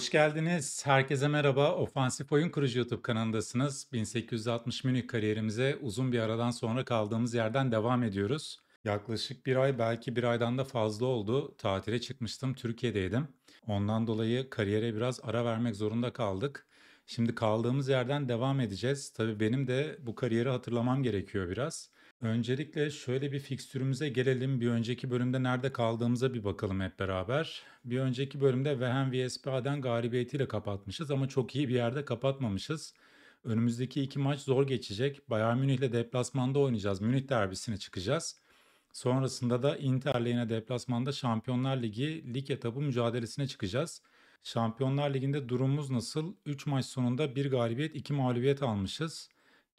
hoş geldiniz. Herkese merhaba. Ofansif Oyun Kurucu YouTube kanalındasınız. 1860 minik kariyerimize uzun bir aradan sonra kaldığımız yerden devam ediyoruz. Yaklaşık bir ay belki bir aydan da fazla oldu. Tatile çıkmıştım, Türkiye'deydim. Ondan dolayı kariyere biraz ara vermek zorunda kaldık. Şimdi kaldığımız yerden devam edeceğiz. Tabii benim de bu kariyeri hatırlamam gerekiyor biraz. Öncelikle şöyle bir fikstürümüze gelelim. Bir önceki bölümde nerede kaldığımıza bir bakalım hep beraber. Bir önceki bölümde Wehen VSPA'den galibiyetiyle kapatmışız ama çok iyi bir yerde kapatmamışız. Önümüzdeki iki maç zor geçecek. Bayern Münih'le deplasmanda oynayacağız. Münih derbisine çıkacağız. Sonrasında da Inter'le yine deplasmanda Şampiyonlar Ligi lig etabı mücadelesine çıkacağız. Şampiyonlar Ligi'nde durumumuz nasıl? 3 maç sonunda 1 galibiyet 2 mağlubiyet almışız.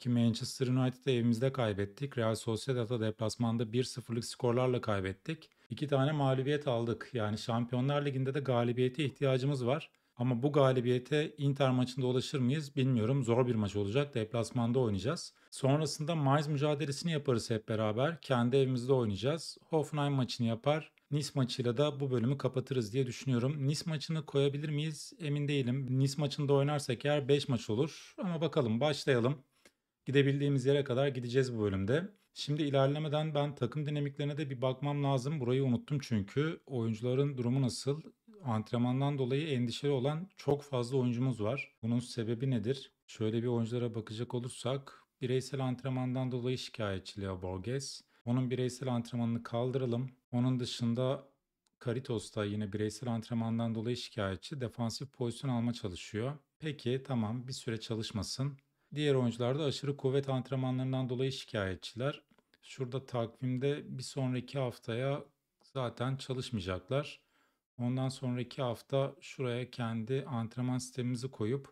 Ki Manchester United'ı evimizde kaybettik. Real Sociedad'a deplasmanda 1-0'lık skorlarla kaybettik. İki tane mağlubiyet aldık. Yani Şampiyonlar Ligi'nde de galibiyete ihtiyacımız var. Ama bu galibiyete Inter maçında ulaşır mıyız bilmiyorum. Zor bir maç olacak. Deplasmanda oynayacağız. Sonrasında Mainz mücadelesini yaparız hep beraber. Kendi evimizde oynayacağız. Hoffenheim maçını yapar. Nice maçıyla da bu bölümü kapatırız diye düşünüyorum. Nice maçını koyabilir miyiz? Emin değilim. Nice maçında oynarsak eğer 5 maç olur. Ama bakalım başlayalım. Gidebildiğimiz yere kadar gideceğiz bu bölümde. Şimdi ilerlemeden ben takım dinamiklerine de bir bakmam lazım. Burayı unuttum çünkü. Oyuncuların durumu nasıl? Antrenmandan dolayı endişeli olan çok fazla oyuncumuz var. Bunun sebebi nedir? Şöyle bir oyunculara bakacak olursak bireysel antrenmandan dolayı şikayetçi Leo Borges. Onun bireysel antrenmanını kaldıralım. Onun dışında Karitos da yine bireysel antrenmandan dolayı şikayetçi defansif pozisyon alma çalışıyor. Peki tamam bir süre çalışmasın. Diğer oyuncular da aşırı kuvvet antrenmanlarından dolayı şikayetçiler. Şurada takvimde bir sonraki haftaya zaten çalışmayacaklar. Ondan sonraki hafta şuraya kendi antrenman sistemimizi koyup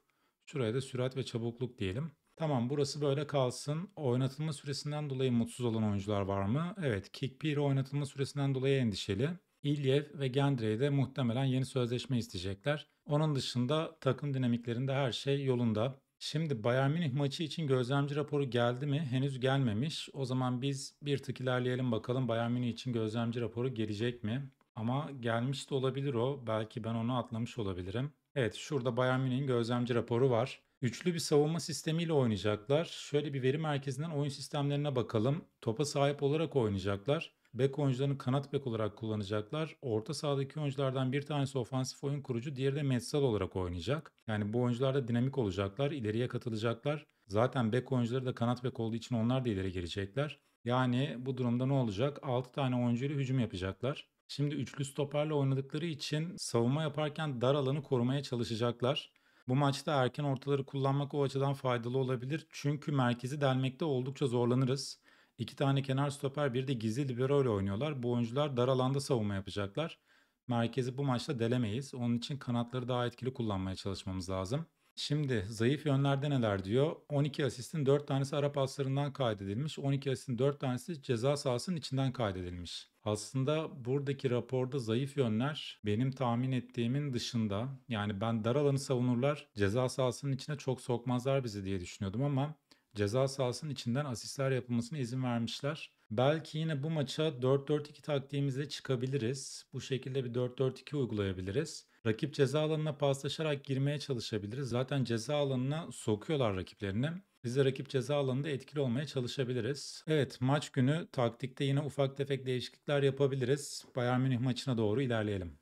şuraya da sürat ve çabukluk diyelim. Tamam burası böyle kalsın. Oynatılma süresinden dolayı mutsuz olan oyuncular var mı? Evet Kikpir oynatılma süresinden dolayı endişeli. İlyev ve Gendrey de muhtemelen yeni sözleşme isteyecekler. Onun dışında takım dinamiklerinde her şey yolunda. Şimdi Bayern Münih maçı için gözlemci raporu geldi mi? Henüz gelmemiş. O zaman biz bir tık ilerleyelim bakalım Bayern Münih için gözlemci raporu gelecek mi? Ama gelmiş de olabilir o. Belki ben onu atlamış olabilirim. Evet şurada Bayern Münih'in gözlemci raporu var. Üçlü bir savunma sistemiyle oynayacaklar. Şöyle bir veri merkezinden oyun sistemlerine bakalım. Topa sahip olarak oynayacaklar. Bek oyuncularını kanat bek olarak kullanacaklar. Orta sahadaki oyunculardan bir tanesi ofansif oyun kurucu, diğeri de metsal olarak oynayacak. Yani bu oyuncular da dinamik olacaklar, ileriye katılacaklar. Zaten bek oyuncuları da kanat bek olduğu için onlar da ileri girecekler. Yani bu durumda ne olacak? 6 tane oyuncuyla hücum yapacaklar. Şimdi üçlü stoperle oynadıkları için savunma yaparken dar alanı korumaya çalışacaklar. Bu maçta erken ortaları kullanmak o açıdan faydalı olabilir. Çünkü merkezi delmekte oldukça zorlanırız. İki tane kenar stoper bir de gizli libero ile oynuyorlar. Bu oyuncular dar alanda savunma yapacaklar. Merkezi bu maçta delemeyiz. Onun için kanatları daha etkili kullanmaya çalışmamız lazım. Şimdi zayıf yönlerde neler diyor? 12 asistin 4 tanesi ara paslarından kaydedilmiş. 12 asistin 4 tanesi ceza sahasının içinden kaydedilmiş. Aslında buradaki raporda zayıf yönler benim tahmin ettiğimin dışında. Yani ben dar alanı savunurlar, ceza sahasının içine çok sokmazlar bizi diye düşünüyordum ama ceza sahasının içinden asistler yapılmasına izin vermişler. Belki yine bu maça 4-4-2 taktiğimizle çıkabiliriz. Bu şekilde bir 4-4-2 uygulayabiliriz. Rakip ceza alanına paslaşarak girmeye çalışabiliriz. Zaten ceza alanına sokuyorlar rakiplerini. Biz de rakip ceza alanında etkili olmaya çalışabiliriz. Evet maç günü taktikte yine ufak tefek değişiklikler yapabiliriz. Bayern Münih maçına doğru ilerleyelim.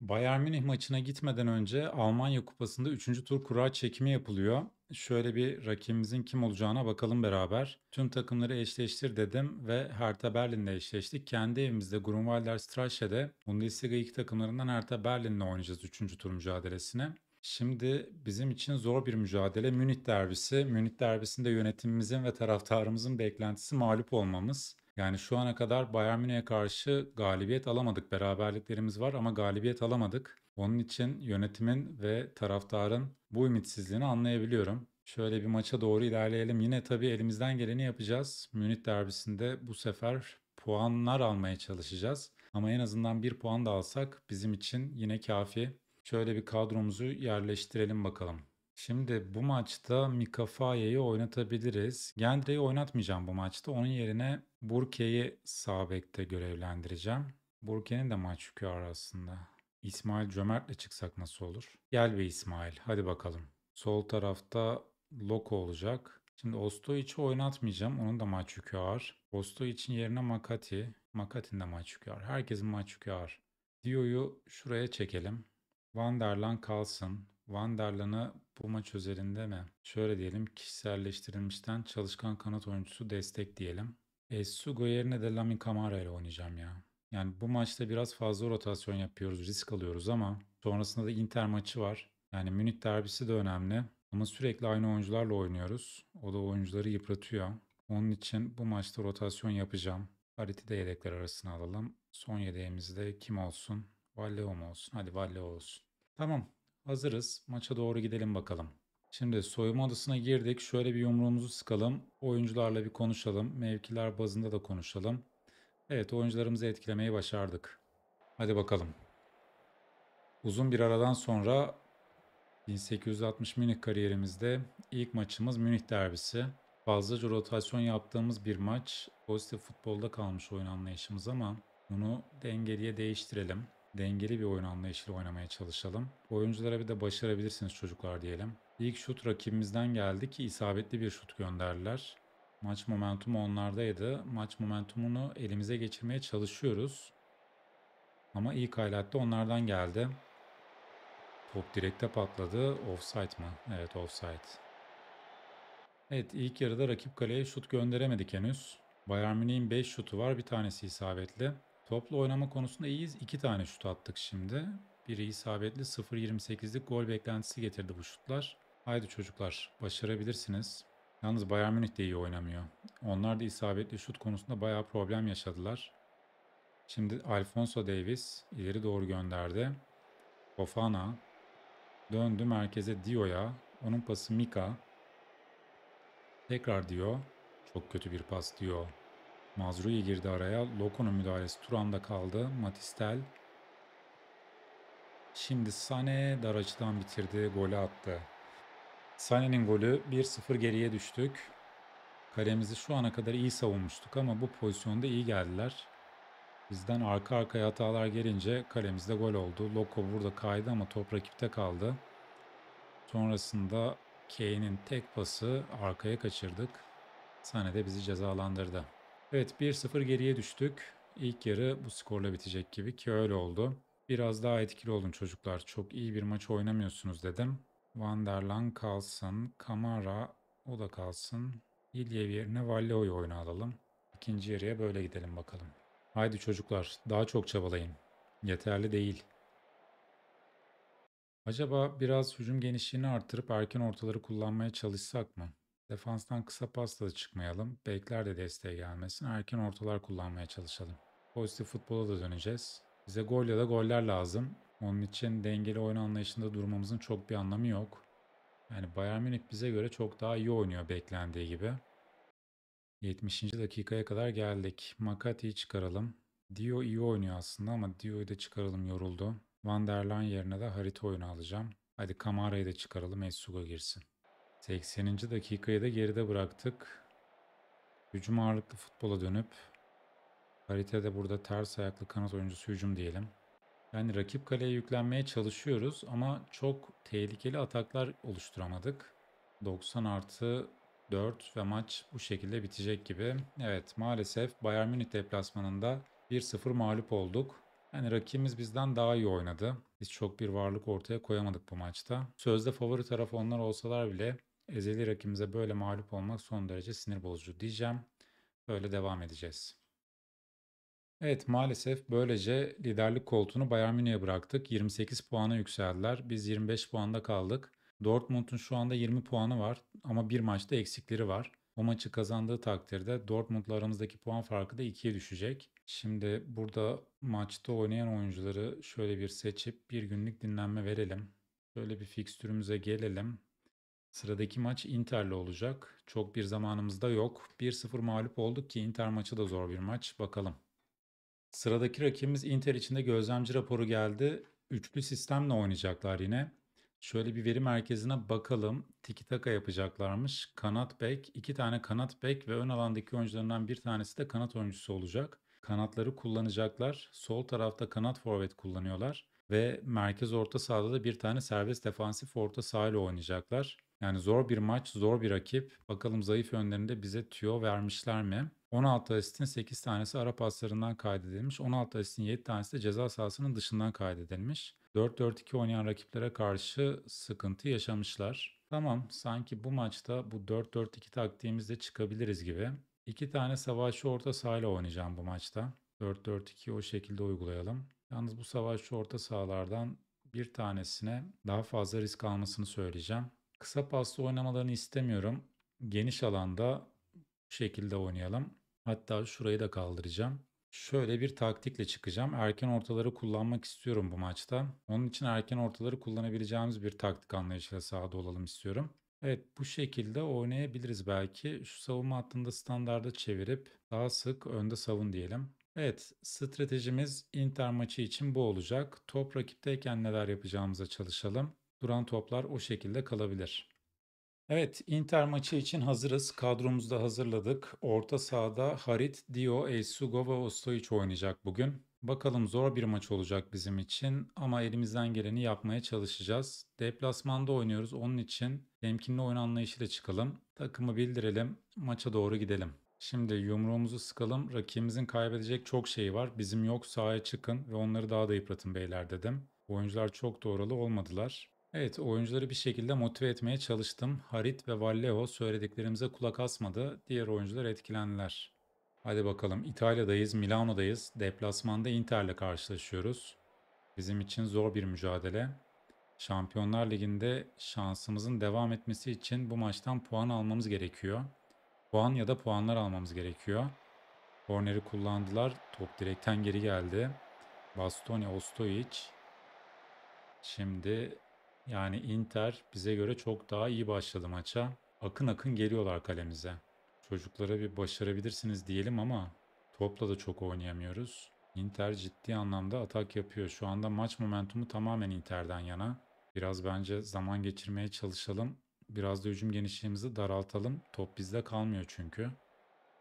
Bayern Münih maçına gitmeden önce Almanya Kupası'nda 3. tur kura çekimi yapılıyor. Şöyle bir rakibimizin kim olacağına bakalım beraber. Tüm takımları eşleştir dedim ve Hertha Berlin'le eşleştik. Kendi evimizde Grunwalder Strache'de Bundesliga ilk takımlarından Hertha Berlin'le oynayacağız 3. tur mücadelesine. Şimdi bizim için zor bir mücadele Münih derbisi. Münih derbisinde yönetimimizin ve taraftarımızın beklentisi mağlup olmamız. Yani şu ana kadar Bayern Münih'e karşı galibiyet alamadık. Beraberliklerimiz var ama galibiyet alamadık. Onun için yönetimin ve taraftarın bu ümitsizliğini anlayabiliyorum. Şöyle bir maça doğru ilerleyelim. Yine tabii elimizden geleni yapacağız. Münih derbisinde bu sefer puanlar almaya çalışacağız. Ama en azından bir puan da alsak bizim için yine kafi. Şöyle bir kadromuzu yerleştirelim bakalım. Şimdi bu maçta Mika Faye'yi oynatabiliriz. Gendre'yi oynatmayacağım bu maçta. Onun yerine Burke'yi sağ görevlendireceğim. Burke'nin de maç yükü arasında. İsmail Cömert'le çıksak nasıl olur? Gel be İsmail hadi bakalım. Sol tarafta Loko olacak. Şimdi Ostoic'i oynatmayacağım. Onun da maç yükü ağır. Ostoic'in yerine Makati. Makati'nin de maç yükü ağır. Herkesin maç yükü ağır. Dio'yu şuraya çekelim. Vanderlan kalsın. Vanderlan'ı bu maç üzerinde mi? Şöyle diyelim kişiselleştirilmişten çalışkan kanat oyuncusu destek diyelim. E, Sugo yerine de Lamin Kamara ile oynayacağım ya. Yani bu maçta biraz fazla rotasyon yapıyoruz, risk alıyoruz ama sonrasında da Inter maçı var. Yani Münih derbisi de önemli. Ama sürekli aynı oyuncularla oynuyoruz. O da oyuncuları yıpratıyor. Onun için bu maçta rotasyon yapacağım. Harit'i de yedekler arasına alalım. Son yedeğimiz de kim olsun? Valleo mu olsun? Hadi Valleo olsun. Tamam. Hazırız. Maça doğru gidelim bakalım. Şimdi soyunma odasına girdik. Şöyle bir yumruğumuzu sıkalım. Oyuncularla bir konuşalım. Mevkiler bazında da konuşalım. Evet oyuncularımızı etkilemeyi başardık. Hadi bakalım. Uzun bir aradan sonra 1860 Münih kariyerimizde ilk maçımız Münih derbisi. Fazlaca rotasyon yaptığımız bir maç. Pozitif futbolda kalmış oyun anlayışımız ama bunu dengeliye değiştirelim dengeli bir oyun anlayışıyla oynamaya çalışalım. Oyunculara bir de başarabilirsiniz çocuklar diyelim. İlk şut rakibimizden geldi ki isabetli bir şut gönderdiler. Maç momentumu onlardaydı. Maç momentumunu elimize geçirmeye çalışıyoruz. Ama ilk haylatta onlardan geldi. Top direkte patladı. Offside mı? Evet offside. Evet ilk yarıda rakip kaleye şut gönderemedik henüz. Bayern Münih'in 5 şutu var. Bir tanesi isabetli. Toplu oynama konusunda iyiyiz. İki tane şut attık şimdi. Biri isabetli 0-28'lik gol beklentisi getirdi bu şutlar. Haydi çocuklar başarabilirsiniz. Yalnız Bayern Münih de iyi oynamıyor. Onlar da isabetli şut konusunda bayağı problem yaşadılar. Şimdi Alfonso Davis ileri doğru gönderdi. Ofana döndü merkeze Dio'ya. Onun pası Mika. Tekrar Dio. Çok kötü bir pas Dio. Mazrui girdi araya. Loko'nun müdahalesi Turan'da kaldı. Matistel. Şimdi Sane dar açıdan bitirdi. Golü attı. Sane'nin golü 1-0 geriye düştük. Kalemizi şu ana kadar iyi savunmuştuk ama bu pozisyonda iyi geldiler. Bizden arka arkaya hatalar gelince kalemizde gol oldu. Loko burada kaydı ama top rakipte kaldı. Sonrasında Kane'in tek pası arkaya kaçırdık. Sane de bizi cezalandırdı. Evet 1-0 geriye düştük. İlk yarı bu skorla bitecek gibi ki öyle oldu. Biraz daha etkili olun çocuklar. Çok iyi bir maç oynamıyorsunuz dedim. Van der Vanderlan kalsın. Kamara o da kalsın. Hilyev yerine Valleo'yu oyuna alalım. İkinci yarıya böyle gidelim bakalım. Haydi çocuklar daha çok çabalayın. Yeterli değil. Acaba biraz hücum genişliğini artırıp erken ortaları kullanmaya çalışsak mı? Defanstan kısa pasla da çıkmayalım. Bekler de desteğe gelmesin. Erken ortalar kullanmaya çalışalım. Pozitif futbola da döneceğiz. Bize gol ya da goller lazım. Onun için dengeli oyun anlayışında durmamızın çok bir anlamı yok. Yani Bayern Münih bize göre çok daha iyi oynuyor beklendiği gibi. 70. dakikaya kadar geldik. Makati'yi çıkaralım. Dio iyi oynuyor aslında ama Dio'yu da çıkaralım yoruldu. Van der Laan yerine de harita oyunu alacağım. Hadi Kamara'yı da çıkaralım Etsuga girsin. 80. dakikayı da geride bıraktık. Hücum ağırlıklı futbola dönüp paritede burada ters ayaklı kanat oyuncusu hücum diyelim. Yani rakip kaleye yüklenmeye çalışıyoruz ama çok tehlikeli ataklar oluşturamadık. 90 artı 4 ve maç bu şekilde bitecek gibi. Evet maalesef Bayern Münih deplasmanında 1-0 mağlup olduk. Yani rakibimiz bizden daha iyi oynadı. Biz çok bir varlık ortaya koyamadık bu maçta. Sözde favori taraf onlar olsalar bile Ezeli rakibimize böyle mağlup olmak son derece sinir bozucu diyeceğim. Böyle devam edeceğiz. Evet maalesef böylece liderlik koltuğunu Bayern Münih'e bıraktık. 28 puana yükseldiler. Biz 25 puanda kaldık. Dortmund'un şu anda 20 puanı var ama bir maçta eksikleri var. O maçı kazandığı takdirde Dortmund'la aramızdaki puan farkı da 2'ye düşecek. Şimdi burada maçta oynayan oyuncuları şöyle bir seçip bir günlük dinlenme verelim. Şöyle bir fikstürümüze gelelim. Sıradaki maç Inter'le olacak. Çok bir zamanımız da yok. 1-0 mağlup olduk ki Inter maçı da zor bir maç. Bakalım. Sıradaki rakibimiz Inter için de gözlemci raporu geldi. Üçlü sistemle oynayacaklar yine. Şöyle bir veri merkezine bakalım. Tiki taka yapacaklarmış. Kanat bek, iki tane kanat bek ve ön alandaki oyuncularından bir tanesi de kanat oyuncusu olacak. Kanatları kullanacaklar. Sol tarafta kanat forvet kullanıyorlar. Ve merkez orta sahada da bir tane serbest defansif orta sahayla oynayacaklar. Yani zor bir maç, zor bir rakip. Bakalım zayıf önlerinde bize tüyo vermişler mi? 16 asistin 8 tanesi ara paslarından kaydedilmiş. 16 asistin 7 tanesi de ceza sahasının dışından kaydedilmiş. 4-4-2 oynayan rakiplere karşı sıkıntı yaşamışlar. Tamam sanki bu maçta bu 4-4-2 taktiğimizde çıkabiliriz gibi. İki tane savaşçı orta sahayla oynayacağım bu maçta. 4-4-2'yi o şekilde uygulayalım. Yalnız bu savaşçı orta sahalardan bir tanesine daha fazla risk almasını söyleyeceğim. Kısa paslı oynamalarını istemiyorum. Geniş alanda bu şekilde oynayalım. Hatta şurayı da kaldıracağım. Şöyle bir taktikle çıkacağım. Erken ortaları kullanmak istiyorum bu maçta. Onun için erken ortaları kullanabileceğimiz bir taktik anlayışıyla sahada olalım istiyorum. Evet bu şekilde oynayabiliriz belki. Şu savunma hattında standarda çevirip daha sık önde savun diyelim. Evet stratejimiz Inter maçı için bu olacak. Top rakipteyken neler yapacağımıza çalışalım duran toplar o şekilde kalabilir. Evet Inter maçı için hazırız. Kadromuzu da hazırladık. Orta sahada Harit, Dio, Esugo ve Ostojic oynayacak bugün. Bakalım zor bir maç olacak bizim için ama elimizden geleni yapmaya çalışacağız. Deplasmanda oynuyoruz onun için temkinli oyun anlayışıyla çıkalım. Takımı bildirelim, maça doğru gidelim. Şimdi yumruğumuzu sıkalım. Rakibimizin kaybedecek çok şeyi var. Bizim yok sahaya çıkın ve onları daha da yıpratın beyler dedim. Oyuncular çok doğrulu olmadılar. Evet, oyuncuları bir şekilde motive etmeye çalıştım. Harit ve Vallejo söylediklerimize kulak asmadı. Diğer oyuncular etkilendiler. Hadi bakalım İtalya'dayız, Milano'dayız. Deplasmanda Inter'le karşılaşıyoruz. Bizim için zor bir mücadele. Şampiyonlar Ligi'nde şansımızın devam etmesi için bu maçtan puan almamız gerekiyor. Puan ya da puanlar almamız gerekiyor. Korneri kullandılar. Top direkten geri geldi. Bastoni, Ostojic. Şimdi yani Inter bize göre çok daha iyi başladı maça. Akın akın geliyorlar kalemize. Çocuklara bir başarabilirsiniz diyelim ama topla da çok oynayamıyoruz. Inter ciddi anlamda atak yapıyor. Şu anda maç momentumu tamamen Inter'den yana. Biraz bence zaman geçirmeye çalışalım. Biraz da hücum genişliğimizi daraltalım. Top bizde kalmıyor çünkü.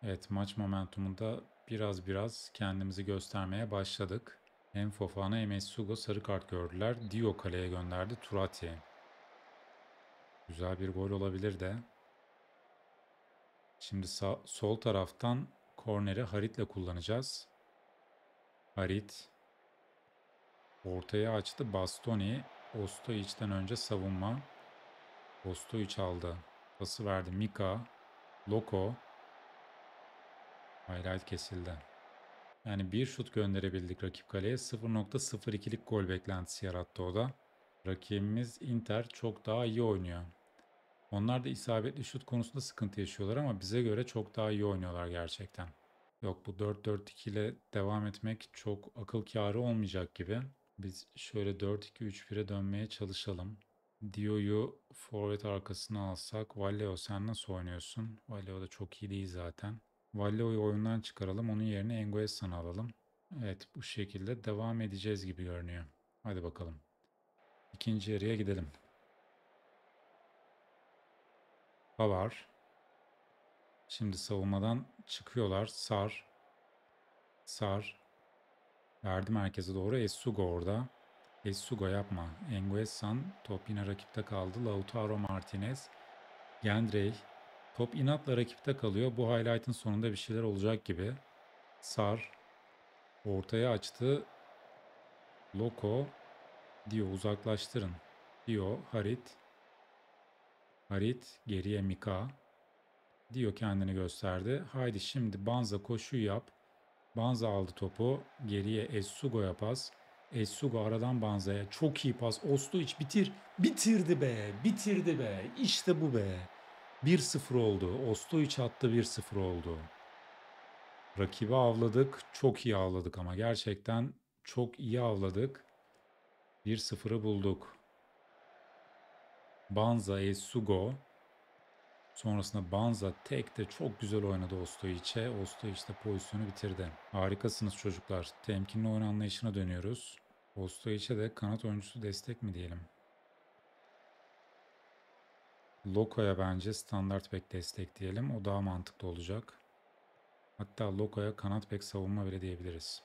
Evet maç momentumunda biraz biraz kendimizi göstermeye başladık. Hem Fofana hem Essugo sarı kart gördüler. Dio kaleye gönderdi. Turati. Güzel bir gol olabilir de. Şimdi sağ, sol taraftan korneri Harit'le kullanacağız. Harit ortaya açtı. Bastoni Ostojiç'ten önce savunma. Ostojiç aldı. Pası verdi Mika. Loko. Highlight kesildi. Yani bir şut gönderebildik rakip kaleye. 0.02'lik gol beklentisi yarattı o da. Rakibimiz Inter çok daha iyi oynuyor. Onlar da isabetli şut konusunda sıkıntı yaşıyorlar ama bize göre çok daha iyi oynuyorlar gerçekten. Yok bu 4-4-2 ile devam etmek çok akıl kârı olmayacak gibi. Biz şöyle 4-2-3-1'e dönmeye çalışalım. Dio'yu forvet arkasına alsak. Valeo sen nasıl oynuyorsun? Valeo da çok iyi değil zaten. Valleo'yu oyundan çıkaralım. Onun yerine Engoesan'ı alalım. Evet bu şekilde devam edeceğiz gibi görünüyor. Hadi bakalım. İkinci yarıya gidelim. Pavar. Şimdi savunmadan çıkıyorlar. Sar. Sar. Verdi merkeze doğru. Esugo orada. Esugo yapma. Enguesan top yine rakipte kaldı. Lautaro Martinez. Gendrey. Top inatla rakipte kalıyor. Bu highlight'ın sonunda bir şeyler olacak gibi. Sar ortaya açtı. Loko Dio uzaklaştırın. Dio Harit. Harit geriye Mika. Dio kendini gösterdi. Haydi şimdi Banza koşu yap. Banza aldı topu. Geriye Essugo'ya pas. Essugo aradan Banza'ya. Çok iyi pas. Ostoiç bitir. Bitirdi be. Bitirdi be. İşte bu be. 1-0 oldu. Ostoiç attı 1-0 oldu. Rakibi avladık. Çok iyi avladık ama gerçekten çok iyi avladık. 1-0'ı bulduk. Banza, Esugo. Sonrasında Banza tek de çok güzel oynadı Ostoiç'e. Ostoiç de pozisyonu bitirdi. Harikasınız çocuklar. Temkinli oyun anlayışına dönüyoruz. Ostoiç'e de kanat oyuncusu destek mi diyelim? Loco'ya bence standart bek destekleyelim. O daha mantıklı olacak. Hatta Loco'ya kanat bek savunma bile diyebiliriz.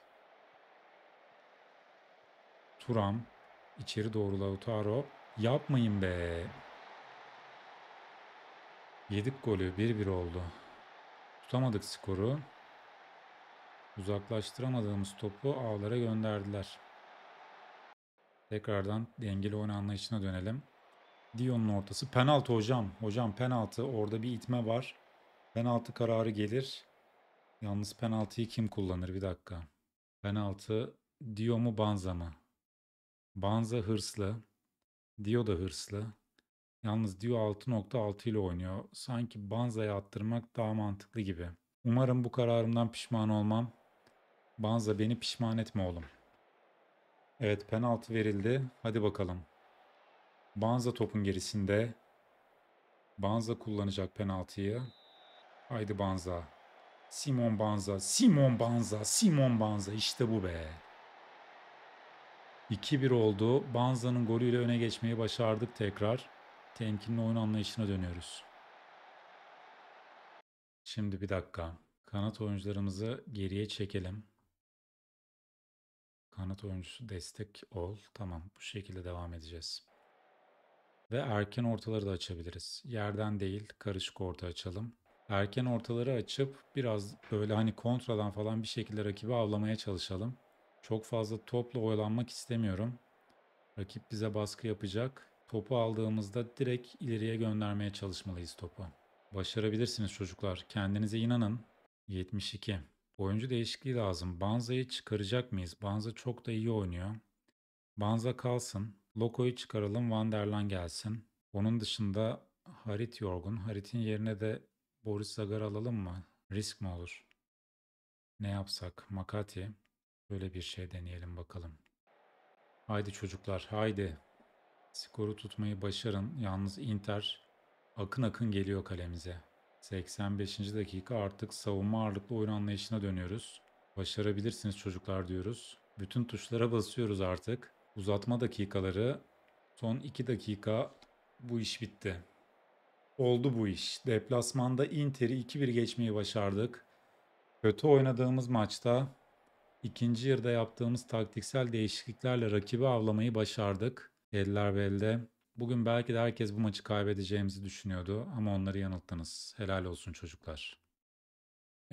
Turam. içeri doğru Lautaro. Yapmayın be. Yedik golü 1-1 oldu. Tutamadık skoru. Uzaklaştıramadığımız topu ağlara gönderdiler. Tekrardan dengeli oyun anlayışına dönelim. Dion'un ortası. Penaltı hocam. Hocam penaltı. Orada bir itme var. Penaltı kararı gelir. Yalnız penaltıyı kim kullanır? Bir dakika. Penaltı Dio mu Banza mı? Banza hırslı. Dio da hırslı. Yalnız Dio 6.6 ile oynuyor. Sanki Banza'ya attırmak daha mantıklı gibi. Umarım bu kararımdan pişman olmam. Banza beni pişman etme oğlum. Evet penaltı verildi. Hadi bakalım. Banza topun gerisinde. Banza kullanacak penaltıyı. Haydi Banza. Simon Banza. Simon Banza. Simon Banza. İşte bu be. 2-1 oldu. Banza'nın golüyle öne geçmeyi başardık tekrar. Temkinli oyun anlayışına dönüyoruz. Şimdi bir dakika. Kanat oyuncularımızı geriye çekelim. Kanat oyuncusu destek ol. Tamam bu şekilde devam edeceğiz ve erken ortaları da açabiliriz. Yerden değil karışık orta açalım. Erken ortaları açıp biraz böyle hani kontradan falan bir şekilde rakibi avlamaya çalışalım. Çok fazla topla oyalanmak istemiyorum. Rakip bize baskı yapacak. Topu aldığımızda direkt ileriye göndermeye çalışmalıyız topu. Başarabilirsiniz çocuklar. Kendinize inanın. 72. Oyuncu değişikliği lazım. Banza'yı çıkaracak mıyız? Banza çok da iyi oynuyor. Banza kalsın. Loko'yu çıkaralım Van der Lan gelsin. Onun dışında Harit yorgun. Harit'in yerine de Boris Zagar alalım mı? Risk mi olur? Ne yapsak? Makati. Böyle bir şey deneyelim bakalım. Haydi çocuklar haydi. Skoru tutmayı başarın. Yalnız Inter akın akın geliyor kalemize. 85. dakika artık savunma ağırlıklı oyun anlayışına dönüyoruz. Başarabilirsiniz çocuklar diyoruz. Bütün tuşlara basıyoruz artık. Uzatma dakikaları son 2 dakika bu iş bitti. Oldu bu iş. Deplasmanda Inter'i 2-1 geçmeyi başardık. Kötü oynadığımız maçta ikinci yarıda yaptığımız taktiksel değişikliklerle rakibi avlamayı başardık. Eller belde. Bugün belki de herkes bu maçı kaybedeceğimizi düşünüyordu ama onları yanılttınız. Helal olsun çocuklar.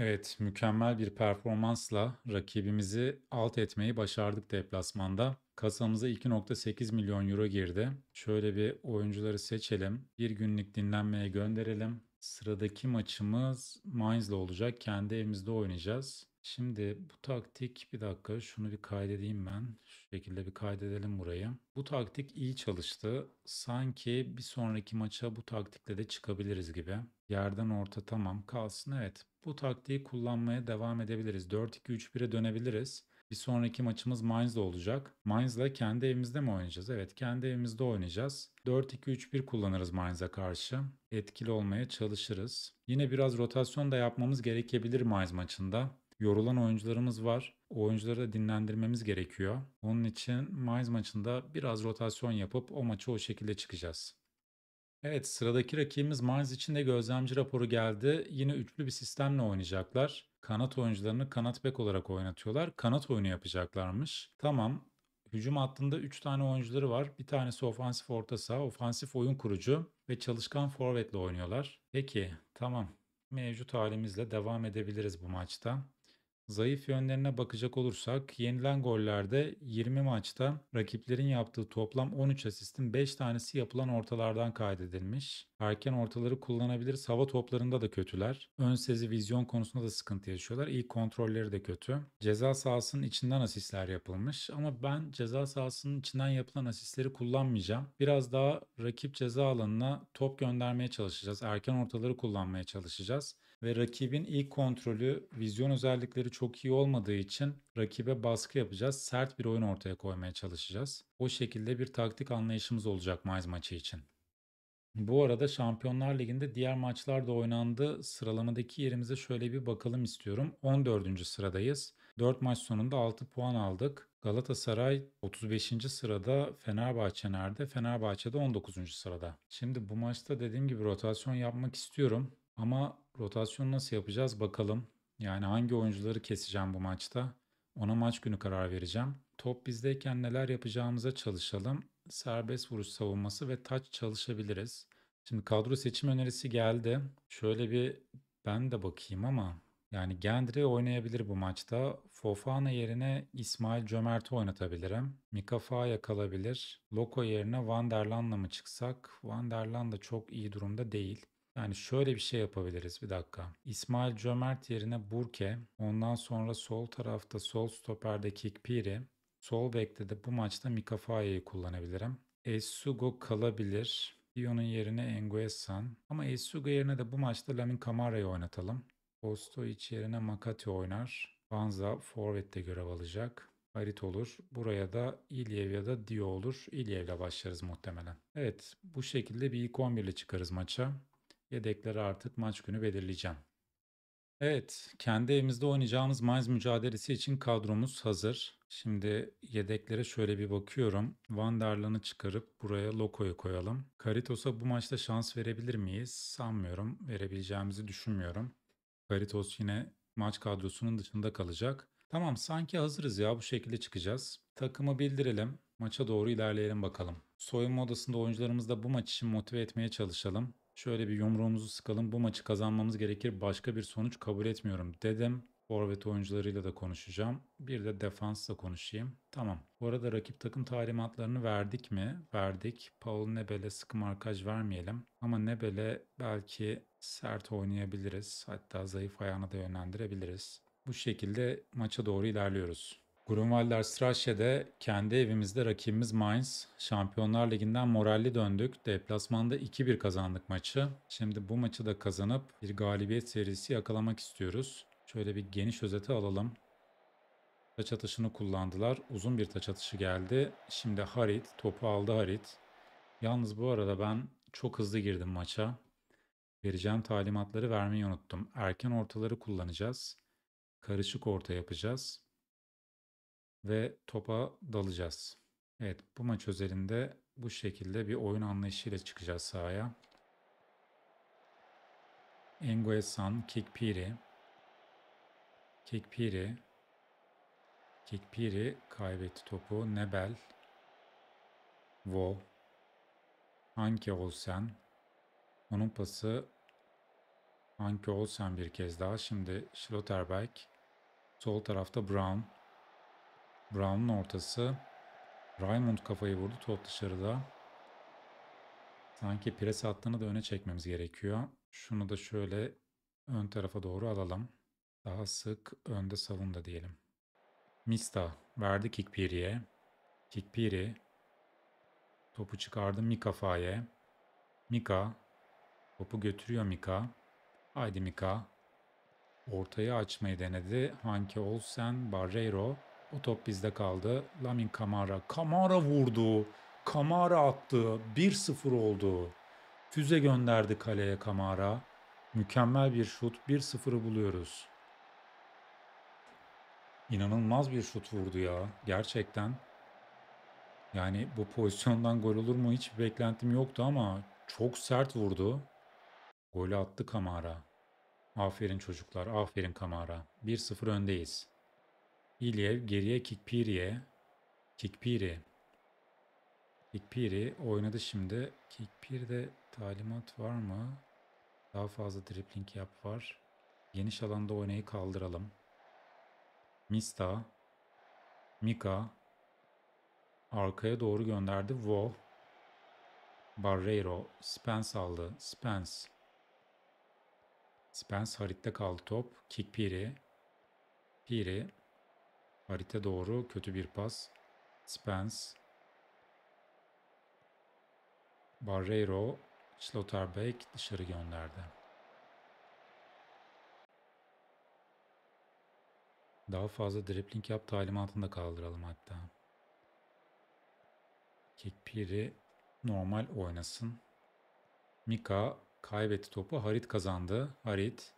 Evet, mükemmel bir performansla rakibimizi alt etmeyi başardık deplasmanda. Kasamıza 2.8 milyon euro girdi. Şöyle bir oyuncuları seçelim. Bir günlük dinlenmeye gönderelim. Sıradaki maçımız Mainz'la olacak. Kendi evimizde oynayacağız. Şimdi bu taktik bir dakika şunu bir kaydedeyim ben. Şu şekilde bir kaydedelim burayı. Bu taktik iyi çalıştı. Sanki bir sonraki maça bu taktikle de çıkabiliriz gibi. Yerden orta tamam kalsın evet. Bu taktiği kullanmaya devam edebiliriz. 4-2-3-1'e dönebiliriz. Bir sonraki maçımız Mainz'da olacak. Mainz'la kendi evimizde mi oynayacağız? Evet kendi evimizde oynayacağız. 4-2-3-1 kullanırız Mainz'a karşı. Etkili olmaya çalışırız. Yine biraz rotasyon da yapmamız gerekebilir Mainz maçında. Yorulan oyuncularımız var. O oyuncuları da dinlendirmemiz gerekiyor. Onun için Miles maçında biraz rotasyon yapıp o maçı o şekilde çıkacağız. Evet sıradaki rakibimiz Miles için de gözlemci raporu geldi. Yine üçlü bir sistemle oynayacaklar. Kanat oyuncularını kanat bek olarak oynatıyorlar. Kanat oyunu yapacaklarmış. Tamam Hücum hattında 3 tane oyuncuları var. Bir tanesi ofansif orta saha, ofansif oyun kurucu ve çalışkan forvetle oynuyorlar. Peki tamam mevcut halimizle devam edebiliriz bu maçta. Zayıf yönlerine bakacak olursak yenilen gollerde 20 maçta rakiplerin yaptığı toplam 13 asistin 5 tanesi yapılan ortalardan kaydedilmiş. Erken ortaları kullanabilir. Hava toplarında da kötüler. Ön sezi vizyon konusunda da sıkıntı yaşıyorlar. İlk kontrolleri de kötü. Ceza sahasının içinden asistler yapılmış. Ama ben ceza sahasının içinden yapılan asistleri kullanmayacağım. Biraz daha rakip ceza alanına top göndermeye çalışacağız. Erken ortaları kullanmaya çalışacağız ve rakibin ilk kontrolü vizyon özellikleri çok iyi olmadığı için rakibe baskı yapacağız. Sert bir oyun ortaya koymaya çalışacağız. O şekilde bir taktik anlayışımız olacak Miles maçı için. Bu arada Şampiyonlar Ligi'nde diğer maçlar da oynandı. Sıralamadaki yerimize şöyle bir bakalım istiyorum. 14. sıradayız. 4 maç sonunda 6 puan aldık. Galatasaray 35. sırada, Fenerbahçe nerede? Fenerbahçe de 19. sırada. Şimdi bu maçta dediğim gibi rotasyon yapmak istiyorum. Ama rotasyon nasıl yapacağız bakalım. Yani hangi oyuncuları keseceğim bu maçta? Ona maç günü karar vereceğim. Top bizdeyken neler yapacağımıza çalışalım. Serbest vuruş savunması ve taç çalışabiliriz. Şimdi kadro seçim önerisi geldi. Şöyle bir ben de bakayım ama yani Gendry oynayabilir bu maçta. Fofana yerine İsmail Cömert'i oynatabilirim. Mika Faya kalabilir. Loko yerine Vanderland'la mı çıksak? Van Vanderland da çok iyi durumda değil. Yani şöyle bir şey yapabiliriz bir dakika. İsmail Cömert yerine Burke, ondan sonra sol tarafta sol stoperde Kikpiri, sol bekte de bu maçta Mikafaya'yı kullanabilirim. Essugo kalabilir. Dion'un yerine Enguessan. Ama Essugo yerine de bu maçta Lamin Kamara'yı oynatalım. Posto iç yerine Makati oynar. Banza forvette görev alacak. Harit olur. Buraya da İlyev ya da Dio olur. ile başlarız muhtemelen. Evet bu şekilde bir ilk 11 ile çıkarız maça. Yedekleri artık maç günü belirleyeceğim. Evet, kendi evimizde oynayacağımız Mainz mücadelesi için kadromuz hazır. Şimdi yedeklere şöyle bir bakıyorum. Van Derlan'ı çıkarıp buraya Loko'yu koyalım. Karitos'a bu maçta şans verebilir miyiz? Sanmıyorum. Verebileceğimizi düşünmüyorum. Karitos yine maç kadrosunun dışında kalacak. Tamam sanki hazırız ya bu şekilde çıkacağız. Takımı bildirelim. Maça doğru ilerleyelim bakalım. Soyunma odasında oyuncularımızla bu maç için motive etmeye çalışalım. Şöyle bir yumruğumuzu sıkalım. Bu maçı kazanmamız gerekir. Başka bir sonuç kabul etmiyorum dedim. Forvet oyuncularıyla da konuşacağım. Bir de defansla konuşayım. Tamam. Bu arada rakip takım talimatlarını verdik mi? Verdik. Paul Nebel'e sıkı markaj vermeyelim. Ama Nebel'e belki sert oynayabiliriz. Hatta zayıf ayağına da yönlendirebiliriz. Bu şekilde maça doğru ilerliyoruz. Grunwalder Strache'de kendi evimizde rakibimiz Mainz. Şampiyonlar Ligi'nden moralli döndük. Deplasmanda 2-1 kazandık maçı. Şimdi bu maçı da kazanıp bir galibiyet serisi yakalamak istiyoruz. Şöyle bir geniş özeti alalım. Taç atışını kullandılar. Uzun bir taç atışı geldi. Şimdi Harit. Topu aldı Harit. Yalnız bu arada ben çok hızlı girdim maça. Vereceğim talimatları vermeyi unuttum. Erken ortaları kullanacağız. Karışık orta yapacağız ve topa dalacağız. Evet bu maç özelinde bu şekilde bir oyun anlayışıyla çıkacağız sahaya. Engoesan, Kikpiri, Kikpiri, Kikpiri kaybetti topu. Nebel, Wo, Anke Olsen, onun pası Anke Olsen bir kez daha. Şimdi Schlotterbeck, sol tarafta Brown, Brown'un ortası. Raymond kafayı vurdu. Top dışarıda. Sanki pres hattını da öne çekmemiz gerekiyor. Şunu da şöyle ön tarafa doğru alalım. Daha sık önde da diyelim. Mista verdi Kikpiri'ye. Kikpiri topu çıkardı Mika Faye. Mika topu götürüyor Mika. Haydi Mika. Ortayı açmayı denedi. Hanke Olsen, Barreiro o top bizde kaldı. Lamin Kamara. Kamara vurdu. Kamara attı. 1-0 oldu. Füze gönderdi kaleye Kamara. Mükemmel bir şut. 1-0'ı buluyoruz. İnanılmaz bir şut vurdu ya. Gerçekten. Yani bu pozisyondan gol olur mu hiç beklentim yoktu ama çok sert vurdu. Golü attı Kamara. Aferin çocuklar, aferin Kamara. 1-0 öndeyiz. İlyev geriye Kikpiri'ye. Kikpiri. Kikpiri oynadı şimdi. Kikpiri'de talimat var mı? Daha fazla dripling yap var. Geniş alanda oynayı kaldıralım. Mista. Mika. Arkaya doğru gönderdi. Wo. Barreiro. Spence aldı. Spence. Spence haritte kaldı top. Kikpiri. Piri. Harite doğru kötü bir pas. Spence. Barreiro. Schlotterbeck dışarı gönderdi. Daha fazla dribbling yap talimatını da kaldıralım hatta. Kekpiri normal oynasın. Mika kaybetti topu. Harit kazandı. Harit.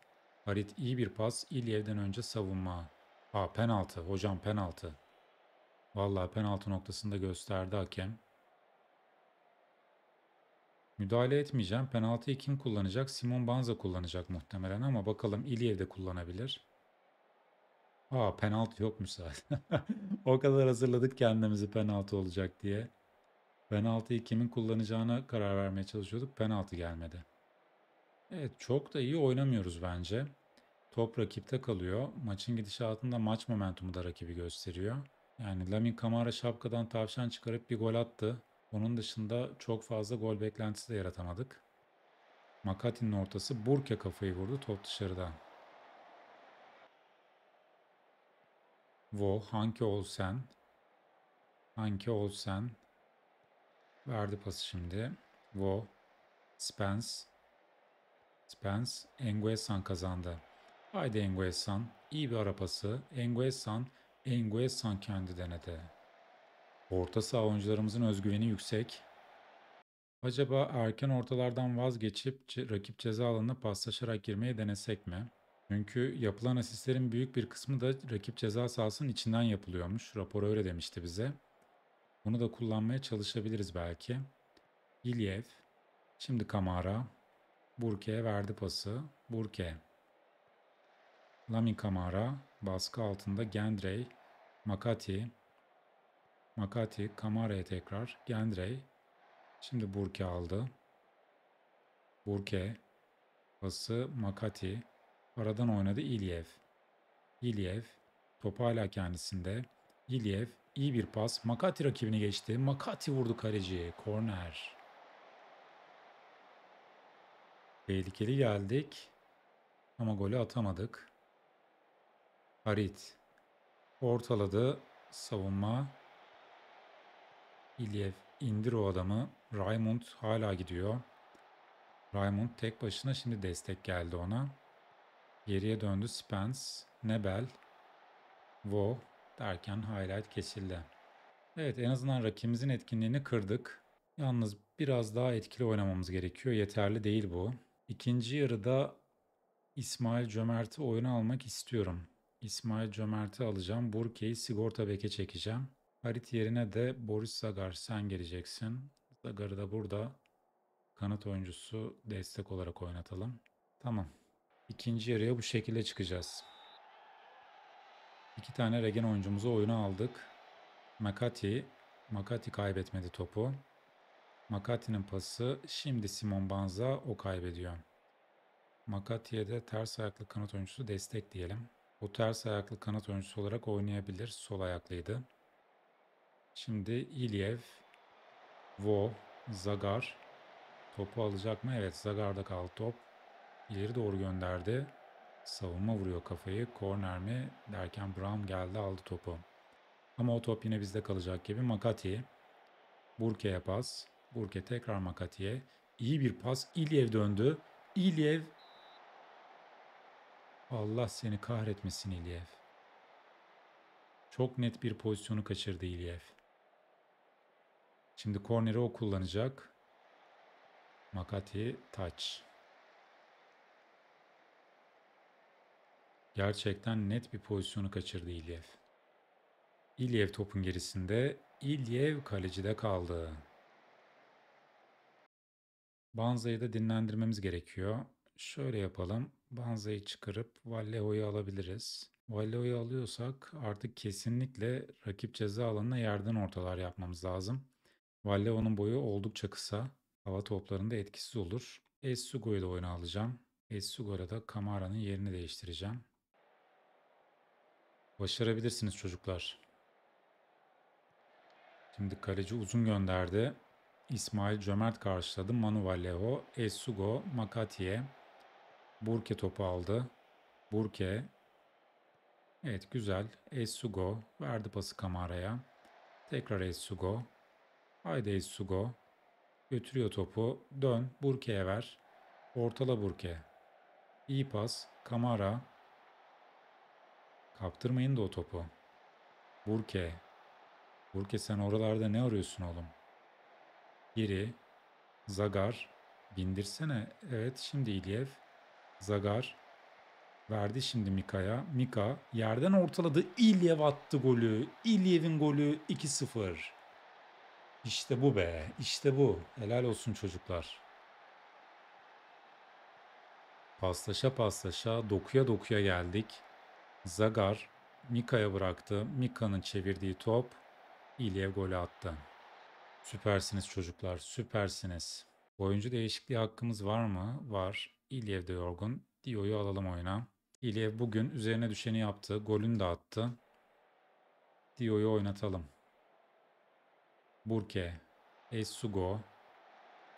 Harit iyi bir pas. İlyev'den önce savunma. Aa penaltı. Hocam penaltı. Vallahi penaltı noktasında gösterdi hakem. Müdahale etmeyeceğim. Penaltıyı kim kullanacak? Simon Banza kullanacak muhtemelen ama bakalım İliyev de kullanabilir. Aa penaltı yokmuş zaten. o kadar hazırladık kendimizi penaltı olacak diye. Penaltıyı kimin kullanacağına karar vermeye çalışıyorduk. Penaltı gelmedi. Evet çok da iyi oynamıyoruz bence. Top rakipte kalıyor. Maçın gidişatında maç momentumu da rakibi gösteriyor. Yani Lamin Kamara şapkadan tavşan çıkarıp bir gol attı. Onun dışında çok fazla gol beklentisi de yaratamadık. Makati'nin ortası Burke kafayı vurdu top dışarıdan. Vo, Hanke Olsen. Hanke Olsen. Verdi pası şimdi. Vo, Spence. Spence, Enguesan kazandı. Haydi Enguesan, iyi bir arapası. Enguesan, Enguesan kendi denedi. Orta saha oyuncularımızın özgüveni yüksek. Acaba erken ortalardan vazgeçip rakip ceza alanına paslaşarak girmeyi denesek mi? Çünkü yapılan asistlerin büyük bir kısmı da rakip ceza sahasının içinden yapılıyormuş. Rapor öyle demişti bize. Bunu da kullanmaya çalışabiliriz belki. Ilyev, şimdi Kamara, Burke'ye verdi pası. Burke, Lamin Kamara baskı altında Gendrey, Makati, Makati, Kamara'ya tekrar Gendrey. Şimdi Burke aldı. Burke, pası Makati, aradan oynadı İlyev. İlyev, top hala kendisinde. İlyev iyi bir pas. Makati rakibini geçti. Makati vurdu kaleciye. Korner. Tehlikeli geldik. Ama golü atamadık. Harit ortaladı savunma. İlyev indir o adamı. Raymond hala gidiyor. Raymond tek başına şimdi destek geldi ona. Geriye döndü Spence, Nebel, Vo derken highlight kesildi. Evet en azından rakibimizin etkinliğini kırdık. Yalnız biraz daha etkili oynamamız gerekiyor. Yeterli değil bu. İkinci yarıda İsmail Cömert'i oyuna almak istiyorum. İsmail Cömert'i alacağım. Burke'yi sigorta beke çekeceğim. Harit yerine de Boris Zagar sen geleceksin. Zagar'ı da burada kanat oyuncusu destek olarak oynatalım. Tamam. İkinci yarıya bu şekilde çıkacağız. İki tane regen oyuncumuzu oyuna aldık. Makati. Makati kaybetmedi topu. Makati'nin pası şimdi Simon Banza o kaybediyor. Makati'ye de ters ayaklı kanat oyuncusu destek diyelim. O ters ayaklı kanat oyuncusu olarak oynayabilir. Sol ayaklıydı. Şimdi İlyev, Vo, Zagar topu alacak mı? Evet Zagar'da kaldı top. İleri doğru gönderdi. Savunma vuruyor kafayı. Korner mi? Derken Brown geldi aldı topu. Ama o top yine bizde kalacak gibi. Makati. Burke'ye pas. Burke tekrar Makati'ye. İyi bir pas. İlyev döndü. İlyev Allah seni kahretmesin İlyev. Çok net bir pozisyonu kaçırdı İlyev. Şimdi korneri o kullanacak. Makati taç. Gerçekten net bir pozisyonu kaçırdı İlyev. İlyev topun gerisinde. İlyev kalecide kaldı. Banza'yı da dinlendirmemiz gerekiyor. Şöyle yapalım. Banza'yı çıkarıp Vallejo'yu alabiliriz. Vallejo'yu alıyorsak artık kesinlikle rakip ceza alanına yerden ortalar yapmamız lazım. Vallejo'nun boyu oldukça kısa. Hava toplarında etkisiz olur. Essugo'yu da oyuna alacağım. Essugo'da da Kamara'nın yerini değiştireceğim. Başarabilirsiniz çocuklar. Şimdi kaleci uzun gönderdi. İsmail Cömert karşıladı. Manu Vallejo, Essugo, Makatiye, Burke topu aldı. Burke. Evet güzel. Esugo Verdi pası Kamara'ya. Tekrar esugo. Haydi esugo. Götürüyor topu. Dön. Burke'ye ver. Ortala Burke. İyi pas. Kamara. Kaptırmayın da o topu. Burke. Burke sen oralarda ne arıyorsun oğlum? Geri. Zagar. Bindirsene. Evet şimdi İlyev. Zagar verdi şimdi Mika'ya. Mika yerden ortaladı. İlyev attı golü. İlyev'in golü 2-0. İşte bu be. İşte bu. Helal olsun çocuklar. Paslaşa paslaşa dokuya dokuya geldik. Zagar Mika'ya bıraktı. Mika'nın çevirdiği top İlyev golü attı. Süpersiniz çocuklar, süpersiniz. Oyuncu değişikliği hakkımız var mı? Var. İlyev de yorgun. Dio'yu alalım oyuna. İlyev bugün üzerine düşeni yaptı. Golünü de attı. Dio'yu oynatalım. Burke, Esugo,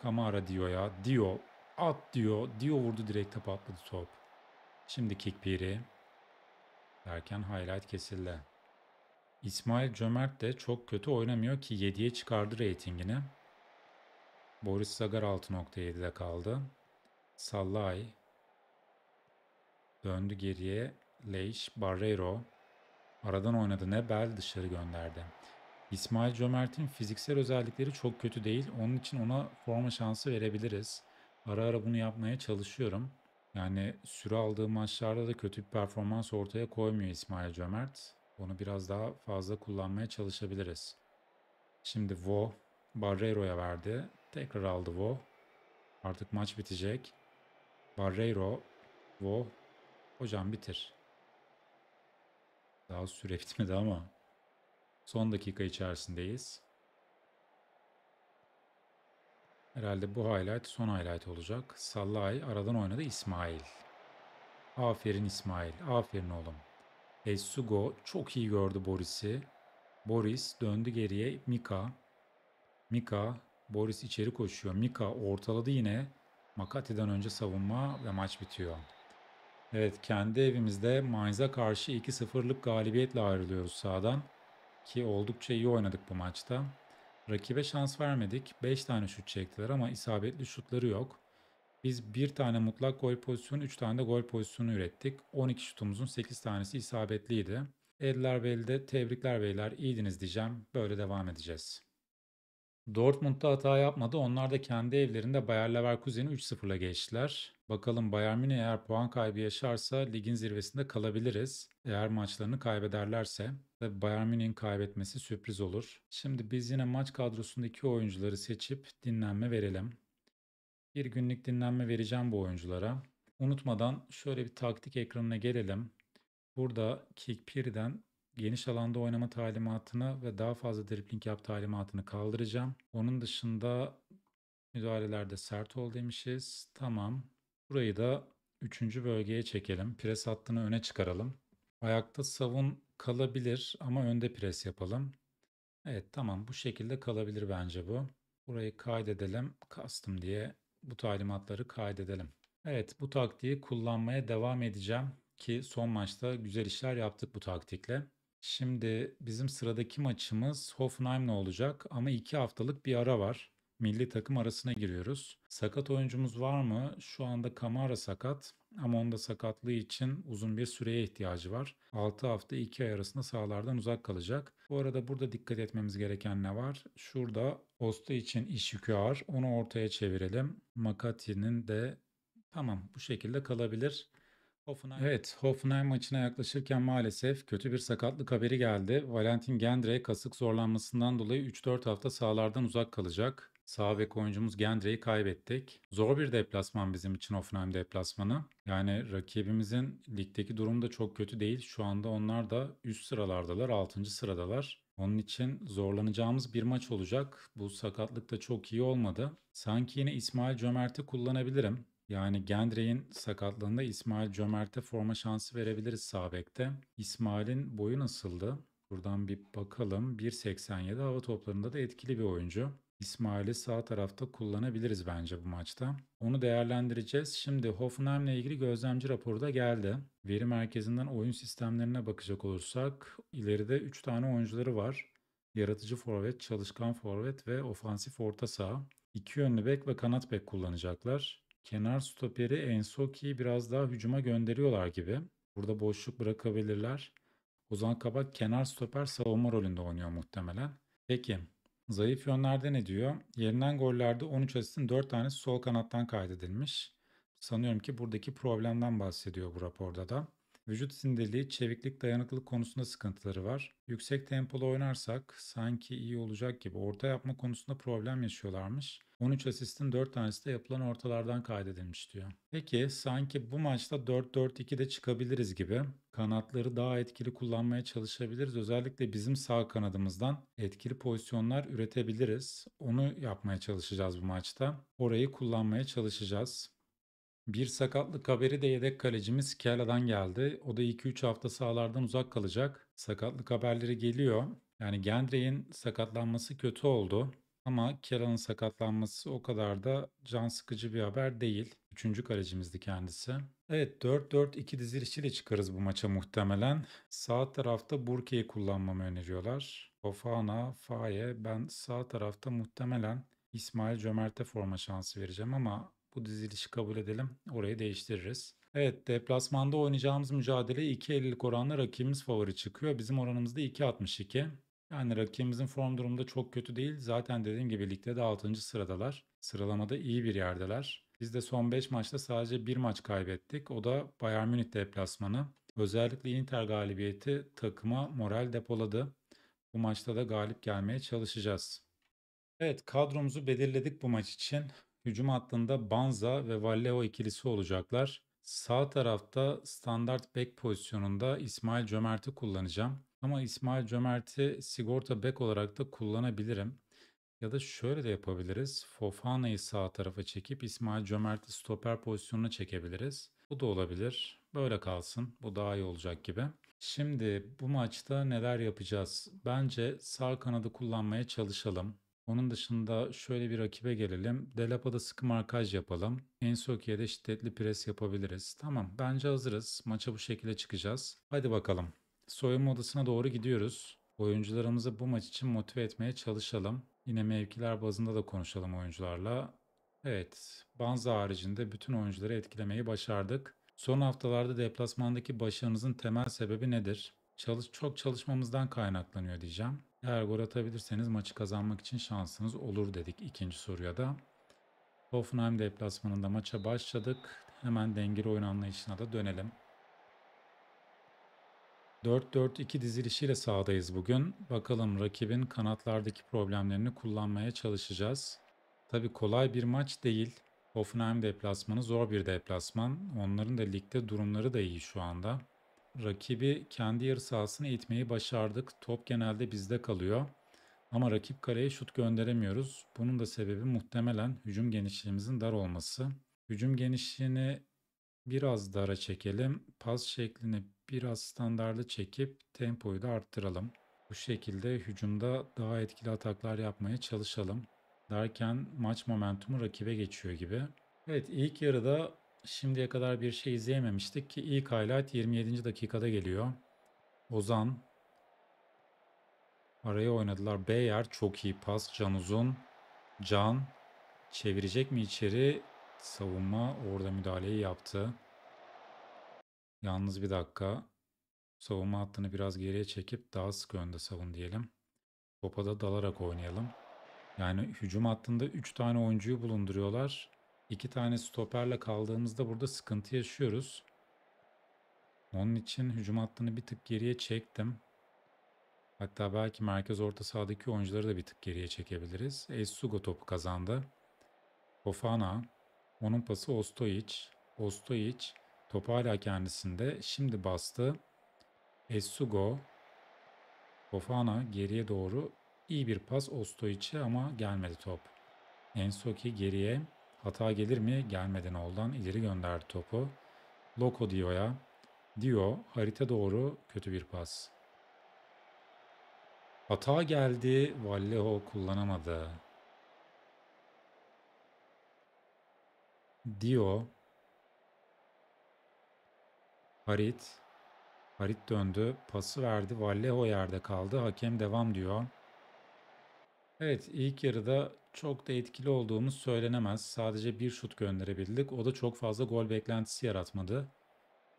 Kamara Dio'ya. Dio, at Dio. Dio vurdu direkte patladı top. Şimdi kick piri. Derken highlight kesildi. İsmail Cömert de çok kötü oynamıyor ki 7'ye çıkardı reytingini. Boris Sagar 6.7'de kaldı. Sallay Döndü geriye. Leish, Barreiro. Aradan oynadı. Nebel dışarı gönderdi. İsmail Cömert'in fiziksel özellikleri çok kötü değil. Onun için ona forma şansı verebiliriz. Ara ara bunu yapmaya çalışıyorum. Yani süre aldığı maçlarda da kötü bir performans ortaya koymuyor İsmail Cömert. Onu biraz daha fazla kullanmaya çalışabiliriz. Şimdi Vo Barreiro'ya verdi. Tekrar aldı Vo. Artık maç bitecek. Barreiro. Wo. Hocam bitir. Daha süre bitmedi ama. Son dakika içerisindeyiz. Herhalde bu highlight son highlight olacak. Salay aradan oynadı İsmail. Aferin İsmail. Aferin oğlum. Esugo çok iyi gördü Boris'i. Boris döndü geriye Mika. Mika. Boris içeri koşuyor. Mika ortaladı yine. Makati'den önce savunma ve maç bitiyor. Evet kendi evimizde Mainz'a karşı 2-0'lık galibiyetle ayrılıyoruz sahadan. Ki oldukça iyi oynadık bu maçta. Rakibe şans vermedik. 5 tane şut çektiler ama isabetli şutları yok. Biz 1 tane mutlak gol pozisyonu, 3 tane de gol pozisyonu ürettik. 12 şutumuzun 8 tanesi isabetliydi. Ediler Bey'de tebrikler beyler iyiydiniz diyeceğim. Böyle devam edeceğiz. Dortmund da hata yapmadı. Onlar da kendi evlerinde Bayer Leverkusen'i 3-0'la geçtiler. Bakalım Bayern Münih eğer puan kaybı yaşarsa ligin zirvesinde kalabiliriz. Eğer maçlarını kaybederlerse. Tabii Bayern Münih'in kaybetmesi sürpriz olur. Şimdi biz yine maç kadrosundaki oyuncuları seçip dinlenme verelim. Bir günlük dinlenme vereceğim bu oyunculara. Unutmadan şöyle bir taktik ekranına gelelim. Burada Kikpir'den geniş alanda oynama talimatını ve daha fazla dribling yap talimatını kaldıracağım. Onun dışında müdahalelerde sert ol demişiz. Tamam. Burayı da 3. bölgeye çekelim. Pres hattını öne çıkaralım. Ayakta savun kalabilir ama önde pres yapalım. Evet tamam bu şekilde kalabilir bence bu. Burayı kaydedelim. Custom diye bu talimatları kaydedelim. Evet bu taktiği kullanmaya devam edeceğim ki son maçta güzel işler yaptık bu taktikle. Şimdi bizim sıradaki maçımız Hoffenheim'le olacak ama 2 haftalık bir ara var. Milli takım arasına giriyoruz. Sakat oyuncumuz var mı? Şu anda Kamara sakat ama onda sakatlığı için uzun bir süreye ihtiyacı var. 6 hafta 2 ay arasında sahalardan uzak kalacak. Bu arada burada dikkat etmemiz gereken ne var? Şurada Osta için iş yükü ağır. Onu ortaya çevirelim. Makati'nin de tamam bu şekilde kalabilir. Hoffenheim. Evet, Hoffenheim maçına yaklaşırken maalesef kötü bir sakatlık haberi geldi. Valentin Gendrey kasık zorlanmasından dolayı 3-4 hafta sahalardan uzak kalacak. Sağ bek oyuncumuz Gendre'yi kaybettik. Zor bir deplasman bizim için Hoffenheim deplasmanı. Yani rakibimizin ligdeki durumu da çok kötü değil. Şu anda onlar da üst sıralardalar, 6. sıradalar. Onun için zorlanacağımız bir maç olacak. Bu sakatlık da çok iyi olmadı. Sanki yine İsmail Cömert'i kullanabilirim. Yani Gendre'in sakatlığında İsmail Cömert'e forma şansı verebiliriz Sabek'te. İsmail'in boyu nasıldı? Buradan bir bakalım. 1.87 hava toplarında da etkili bir oyuncu. İsmail'i sağ tarafta kullanabiliriz bence bu maçta. Onu değerlendireceğiz. Şimdi Hoffenheim'le ilgili gözlemci raporu da geldi. Veri merkezinden oyun sistemlerine bakacak olursak ileride 3 tane oyuncuları var. Yaratıcı forvet, çalışkan forvet ve ofansif orta saha. İki yönlü bek ve kanat bek kullanacaklar kenar stoperi Ensoki'yi biraz daha hücuma gönderiyorlar gibi. Burada boşluk bırakabilirler. Ozan Kabak kenar stoper savunma rolünde oynuyor muhtemelen. Peki zayıf yönlerde ne diyor? Yerinden gollerde 13 asistin 4 tanesi sol kanattan kaydedilmiş. Sanıyorum ki buradaki problemden bahsediyor bu raporda da. Vücut sindeliği, çeviklik, dayanıklılık konusunda sıkıntıları var. Yüksek tempolu oynarsak sanki iyi olacak gibi orta yapma konusunda problem yaşıyorlarmış. 13 asistin 4 tanesi de yapılan ortalardan kaydedilmiş diyor. Peki sanki bu maçta 4-4-2'de çıkabiliriz gibi. Kanatları daha etkili kullanmaya çalışabiliriz. Özellikle bizim sağ kanadımızdan etkili pozisyonlar üretebiliriz. Onu yapmaya çalışacağız bu maçta. Orayı kullanmaya çalışacağız. Bir sakatlık haberi de yedek kalecimiz Kela'dan geldi. O da 2-3 hafta sahalardan uzak kalacak. Sakatlık haberleri geliyor. Yani Gendrey'in sakatlanması kötü oldu. Ama Kela'nın sakatlanması o kadar da can sıkıcı bir haber değil. Üçüncü kalecimizdi kendisi. Evet 4-4-2 dizilişiyle çıkarız bu maça muhtemelen. Sağ tarafta Burke'yi kullanmamı öneriyorlar. Ofana, Faye ben sağ tarafta muhtemelen İsmail Cömert'e forma şansı vereceğim ama bu dizilişi kabul edelim. Orayı değiştiririz. Evet deplasmanda oynayacağımız mücadele 2.50'lik oranla rakibimiz favori çıkıyor. Bizim oranımız da 2.62. Yani rakibimizin form durumunda çok kötü değil. Zaten dediğim gibi ligde de 6. sıradalar. Sıralamada iyi bir yerdeler. Biz de son 5 maçta sadece bir maç kaybettik. O da Bayern Münih deplasmanı. Özellikle Inter galibiyeti takıma moral depoladı. Bu maçta da galip gelmeye çalışacağız. Evet kadromuzu belirledik bu maç için. Hücum hattında Banza ve Vallejo ikilisi olacaklar. Sağ tarafta standart bek pozisyonunda İsmail Cömert'i kullanacağım. Ama İsmail Cömert'i sigorta bek olarak da kullanabilirim. Ya da şöyle de yapabiliriz. Fofana'yı sağ tarafa çekip İsmail Cömert'i stoper pozisyonuna çekebiliriz. Bu da olabilir. Böyle kalsın. Bu daha iyi olacak gibi. Şimdi bu maçta neler yapacağız? Bence sağ kanadı kullanmaya çalışalım. Onun dışında şöyle bir rakibe gelelim. Delapa'da sıkı markaj yapalım. Ensoki'ye şiddetli pres yapabiliriz. Tamam bence hazırız. Maça bu şekilde çıkacağız. Hadi bakalım. Soyunma odasına doğru gidiyoruz. Oyuncularımızı bu maç için motive etmeye çalışalım. Yine mevkiler bazında da konuşalım oyuncularla. Evet, Banza haricinde bütün oyuncuları etkilemeyi başardık. Son haftalarda deplasmandaki başarımızın temel sebebi nedir? Çalış çok çalışmamızdan kaynaklanıyor diyeceğim. Eğer gol atabilirseniz maçı kazanmak için şansınız olur dedik ikinci soruya da. Hoffenheim deplasmanında maça başladık. Hemen dengeli oyun anlayışına da dönelim. 4-4-2 dizilişiyle sahadayız bugün. Bakalım rakibin kanatlardaki problemlerini kullanmaya çalışacağız. Tabi kolay bir maç değil. Hoffenheim deplasmanı zor bir deplasman. Onların da ligde durumları da iyi şu anda rakibi kendi yarı sahasına itmeyi başardık. Top genelde bizde kalıyor. Ama rakip kaleye şut gönderemiyoruz. Bunun da sebebi muhtemelen hücum genişliğimizin dar olması. Hücum genişliğini biraz dara çekelim. Pas şeklini biraz standartlı çekip tempoyu da arttıralım. Bu şekilde hücumda daha etkili ataklar yapmaya çalışalım derken maç momentumu rakibe geçiyor gibi. Evet ilk yarıda Şimdiye kadar bir şey izleyememiştik ki ilk highlight 27. dakikada geliyor. Ozan araya oynadılar. Beyer çok iyi pas. Can uzun. Can çevirecek mi içeri? Savunma orada müdahaleyi yaptı. Yalnız bir dakika. Savunma hattını biraz geriye çekip daha sık önde savun diyelim. Topa da dalarak oynayalım. Yani hücum hattında 3 tane oyuncuyu bulunduruyorlar. İki tane stoperle kaldığımızda burada sıkıntı yaşıyoruz. Onun için hücum hattını bir tık geriye çektim. Hatta belki merkez orta sahadaki oyuncuları da bir tık geriye çekebiliriz. Esugo topu kazandı. Ofana. Onun pası Ostojic. Ostojic topu hala kendisinde. Şimdi bastı. Esugo, Ofana geriye doğru iyi bir pas Ostojic'e ama gelmedi top. Ensoki geriye. Hata gelir mi? Gelmeden oldan ileri gönderdi topu. Loco Dio'ya. Dio harita doğru kötü bir pas. Hata geldi. Vallejo kullanamadı. Dio. Harit. Harit döndü. Pası verdi. Vallejo yerde kaldı. Hakem devam diyor. Evet, ilk yarıda çok da etkili olduğumuz söylenemez. Sadece bir şut gönderebildik. O da çok fazla gol beklentisi yaratmadı.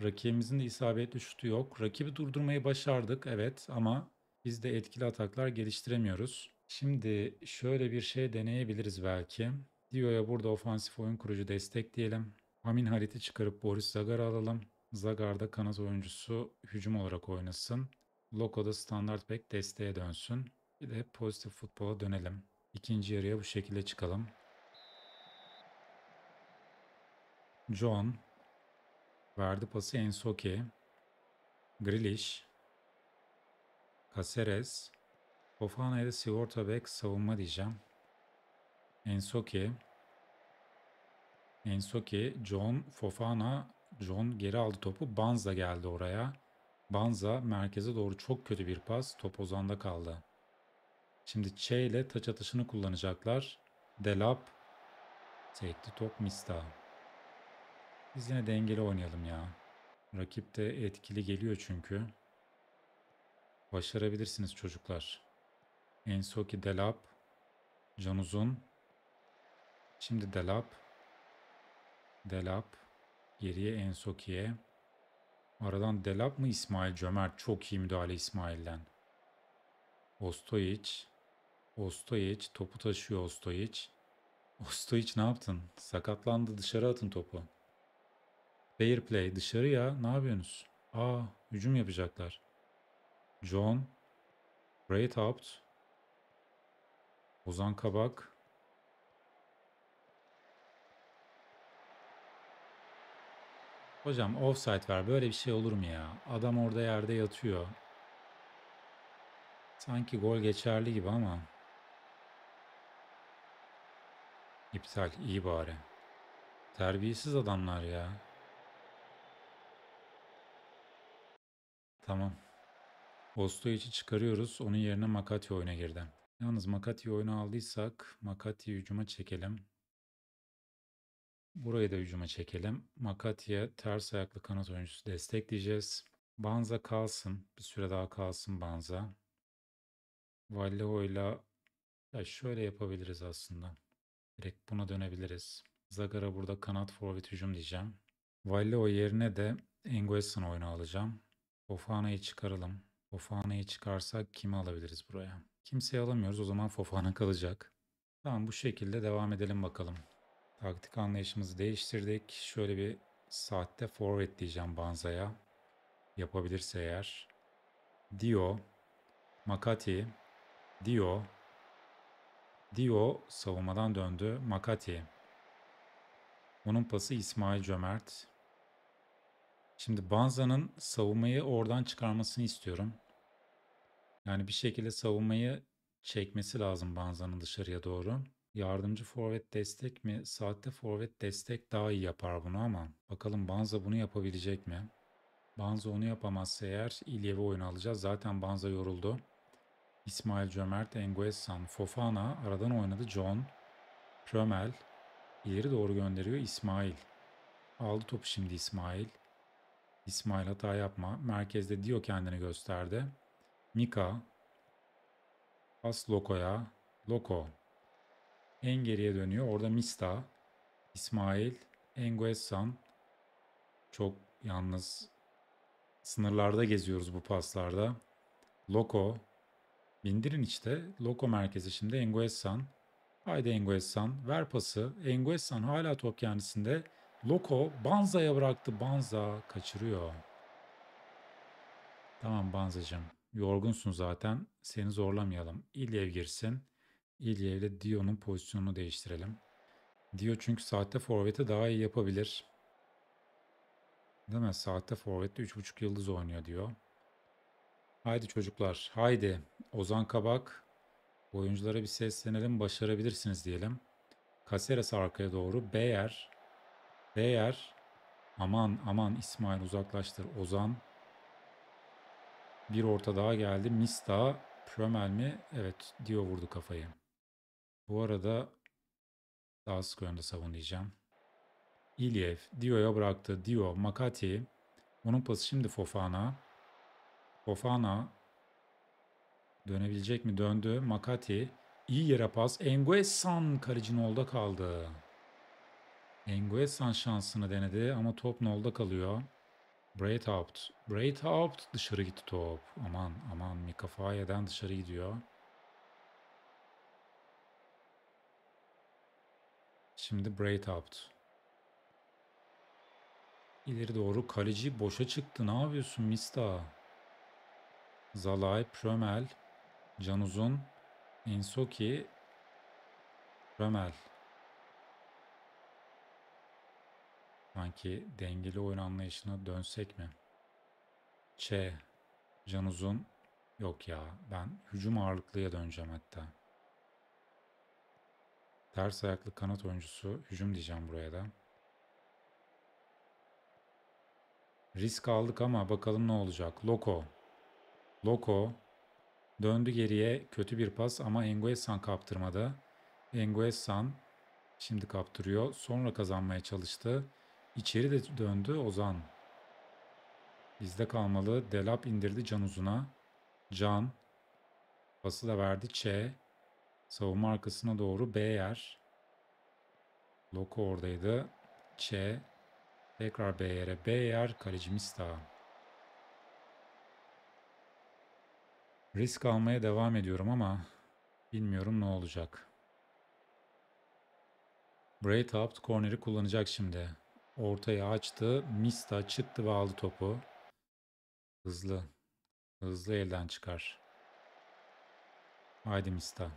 Rakibimizin de isabetli şutu yok. Rakibi durdurmayı başardık evet ama biz de etkili ataklar geliştiremiyoruz. Şimdi şöyle bir şey deneyebiliriz belki. Dio'ya burada ofansif oyun kurucu destek diyelim. Amin Hariti çıkarıp Boris Zagar'ı alalım. Zagar da kanat oyuncusu hücum olarak oynasın. Loco da standart bek desteğe dönsün. Bir de pozitif futbola dönelim. İkinci yarıya bu şekilde çıkalım. John verdi pası Ensoke, Grilish. Caceres. Fofana'ya da sigorta bek savunma diyeceğim. Ensoke, Ensoke, John, Fofana, John geri aldı topu. Banza geldi oraya. Banza merkeze doğru çok kötü bir pas. Top Ozan'da kaldı. Şimdi Ç ile taç atışını kullanacaklar. Delap. Tekli top Mista. Biz yine dengeli oynayalım ya. Rakip de etkili geliyor çünkü. Başarabilirsiniz çocuklar. Ensoki Delap. Can Uzun. Şimdi Delap. Delap. Geriye Ensoki'ye. Aradan Delap mı İsmail Cömert? Çok iyi müdahale İsmail'den. Ostojic. Ostoyiç topu taşıyor Ostoyiç. Ostoyiç ne yaptın? Sakatlandı dışarı atın topu. Fair play dışarı ya ne yapıyorsunuz? Aa hücum yapacaklar. John. Great out. Ozan Kabak. Hocam offside ver böyle bir şey olur mu ya? Adam orada yerde yatıyor. Sanki gol geçerli gibi ama İptal iyi bari. Terbiyesiz adamlar ya. Tamam. Ostoyiç'i çıkarıyoruz. Onun yerine Makati oyuna girdi. Yalnız Makati oyunu aldıysak Makati hücuma çekelim. Burayı da hücuma çekelim. Makati'ye ters ayaklı kanat oyuncusu destekleyeceğiz. Banza kalsın. Bir süre daha kalsın Banza. Vallejo ile şöyle yapabiliriz aslında. Direkt buna dönebiliriz. Zagara burada kanat forvet hücum diyeceğim. Valleo yerine de Enguessan oyunu alacağım. Fofana'yı çıkaralım. Fofana'yı çıkarsak kimi alabiliriz buraya? Kimseyi alamıyoruz o zaman Fofana kalacak. Tamam bu şekilde devam edelim bakalım. Taktik anlayışımızı değiştirdik. Şöyle bir saatte forvet diyeceğim Banza'ya. Yapabilirse eğer. Dio, Makati, Dio, Dio savunmadan döndü. Makati. Onun pası İsmail Cömert. Şimdi Banza'nın savunmayı oradan çıkarmasını istiyorum. Yani bir şekilde savunmayı çekmesi lazım Banza'nın dışarıya doğru. Yardımcı forvet destek mi? Saatte forvet destek daha iyi yapar bunu ama bakalım Banza bunu yapabilecek mi? Banza onu yapamazsa eğer İlyev'i oyuna alacağız. Zaten Banza yoruldu. İsmail Cömert, Enguessan, Fofana aradan oynadı John. Prömel ileri doğru gönderiyor İsmail. Aldı topu şimdi İsmail. İsmail hata yapma. Merkezde Dio kendini gösterdi. Mika. Pas Loko'ya. Loko. En geriye dönüyor. Orada Mista. İsmail. Enguessan. Çok yalnız sınırlarda geziyoruz bu paslarda. Loko. Bindirin işte. Loko merkezi şimdi Engoessan. Haydi Engoessan. Ver pası. Engoessan hala top kendisinde. Loko Banza'ya bıraktı. Banza kaçırıyor. Tamam Banzacığım. Yorgunsun zaten. Seni zorlamayalım. İlyev girsin. İlyev ile Dio'nun pozisyonunu değiştirelim. Dio çünkü saatte forveti daha iyi yapabilir. Değil mi? Saatte forvette 3.5 yıldız oynuyor diyor. Haydi çocuklar, haydi. Ozan Kabak, oyunculara bir seslenelim, başarabilirsiniz diyelim. Caceres arkaya doğru, Beyer, Beyer, aman aman İsmail uzaklaştır, Ozan. Bir orta daha geldi, Mista, Prömel mi? Evet, Dio vurdu kafayı. Bu arada daha sık yönde savunacağım. İlyev, Dio'ya bıraktı, Dio, Makati. Onun pası şimdi Fofana. Fofana dönebilecek mi? Döndü. Makati iyi yere pas. Enguessan kalecin olda kaldı. Enguessan şansını denedi ama top nolda kalıyor. Breithaupt. Breithaupt dışarı gitti top. Aman aman Mika Faye'den dışarı gidiyor. Şimdi Breithaupt. İleri doğru kaleci boşa çıktı. Ne yapıyorsun Mista? Zalay, Prömel, Canuzun, Insoki, Prömel. Sanki dengeli oyun anlayışına dönsek mi? Ç, Canuzun. Yok ya ben hücum ağırlıklıya döneceğim hatta. Ters ayaklı kanat oyuncusu hücum diyeceğim buraya da. Risk aldık ama bakalım ne olacak. Loko. Loko döndü geriye kötü bir pas ama Enguessan kaptırmadı. Enguessan şimdi kaptırıyor. Sonra kazanmaya çalıştı. İçeri de döndü Ozan. Bizde kalmalı. Delap indirdi Can Uzun'a. Can pası da verdi Ç. Savunma arkasına doğru B yer. Loko oradaydı. Ç. Tekrar B yere. B yer kalecimiz daha. Risk almaya devam ediyorum ama bilmiyorum ne olacak. Braid up corner'i kullanacak şimdi. Ortaya açtı. Mista çıktı ve aldı topu. Hızlı. Hızlı elden çıkar. Haydi Mista.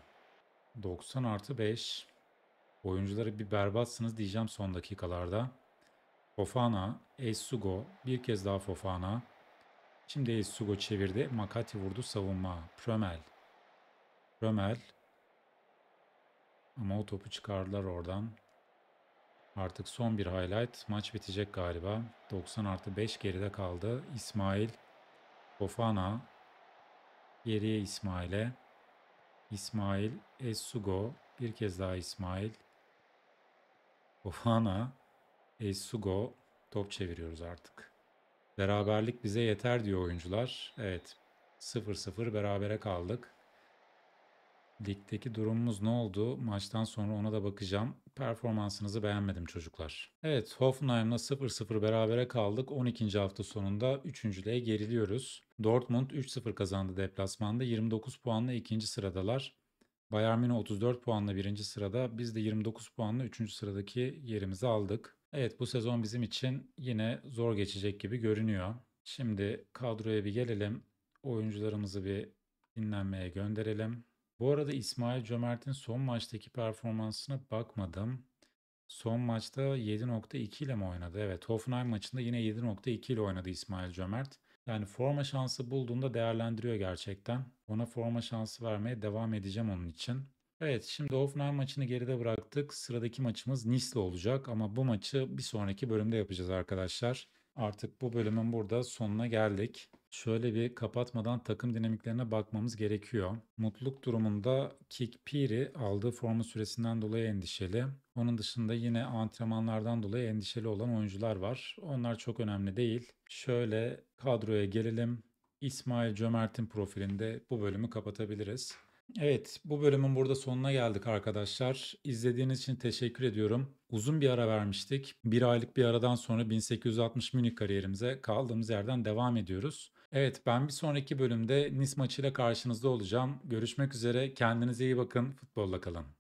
90 artı 5. Oyuncuları bir berbatsınız diyeceğim son dakikalarda. Fofana, Esugo, bir kez daha Fofana. Şimdi Esugo çevirdi. Makati vurdu savunma. Prömel. Prömel. Ama o topu çıkardılar oradan. Artık son bir highlight. Maç bitecek galiba. 90 artı 5 geride kaldı. İsmail. Fofana. Geriye İsmail'e. İsmail. Esugo. Bir kez daha İsmail. Fofana. Esugo. Top çeviriyoruz artık. Beraberlik bize yeter diyor oyuncular. Evet 0-0 berabere kaldık. Ligdeki durumumuz ne oldu? Maçtan sonra ona da bakacağım. Performansınızı beğenmedim çocuklar. Evet Hoffenheim'la 0-0 berabere kaldık. 12. hafta sonunda 3. liğe geriliyoruz. Dortmund 3-0 kazandı deplasmanda. 29 puanla 2. sıradalar. Bayern Münih 34 puanla 1. sırada. Biz de 29 puanla 3. sıradaki yerimizi aldık. Evet bu sezon bizim için yine zor geçecek gibi görünüyor. Şimdi kadroya bir gelelim. Oyuncularımızı bir dinlenmeye gönderelim. Bu arada İsmail Cömert'in son maçtaki performansına bakmadım. Son maçta 7.2 ile mi oynadı? Evet Hoffenheim maçında yine 7.2 ile oynadı İsmail Cömert. Yani forma şansı bulduğunda değerlendiriyor gerçekten. Ona forma şansı vermeye devam edeceğim onun için. Evet, şimdi Hoffenheim maçını geride bıraktık. Sıradaki maçımız Nice'le olacak ama bu maçı bir sonraki bölümde yapacağız arkadaşlar. Artık bu bölümün burada sonuna geldik. Şöyle bir kapatmadan takım dinamiklerine bakmamız gerekiyor. Mutluluk durumunda Kik Piri aldığı formu süresinden dolayı endişeli. Onun dışında yine antrenmanlardan dolayı endişeli olan oyuncular var. Onlar çok önemli değil. Şöyle kadroya gelelim. İsmail Cömert'in profilinde bu bölümü kapatabiliriz. Evet, bu bölümün burada sonuna geldik arkadaşlar. İzlediğiniz için teşekkür ediyorum. Uzun bir ara vermiştik. Bir aylık bir aradan sonra 1860 Münih kariyerimize kaldığımız yerden devam ediyoruz. Evet, ben bir sonraki bölümde Nis maçıyla karşınızda olacağım. Görüşmek üzere, kendinize iyi bakın, futbolla kalın.